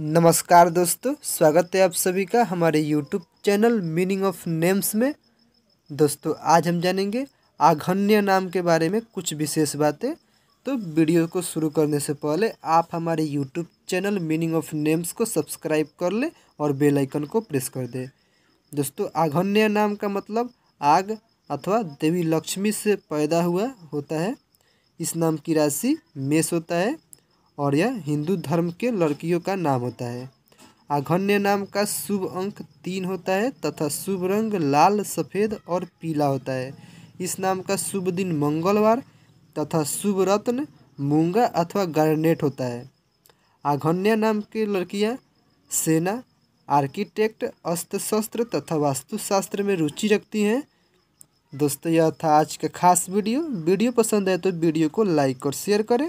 नमस्कार दोस्तों स्वागत है आप सभी का हमारे YouTube channel meaning of names में दोस्तों आज हम जानेंगे आघन्य नाम के बारे में कुछ विशेष बातें तो वीडियो को शुरू करने से पहले आप हमारे YouTube channel meaning of names को सब्सक्राइब कर लें और बेल आइकन को प्रेस कर दें दोस्तों आघन्य नाम का मतलब आग अथवा देवी लक्ष्मी से पैदा हुआ होता है इस नाम की राशि मेष होता है और यह हिंदू धर्म के लड़कियों का नाम होता है आघन्य नाम का शुभ अंक तीन होता है तथा शुभ रंग लाल सफ़ेद और पीला होता है इस नाम का शुभ दिन मंगलवार तथा शुभ रत्न मूंगा अथवा गार्नेट होता है आघन्य नाम के लड़कियां सेना आर्किटेक्ट अस्त्र शस्त्र तथा वास्तुशास्त्र में रुचि रखती हैं दोस्तों यह था आज का खास वीडियो वीडियो पसंद है तो वीडियो को लाइक और शेयर करें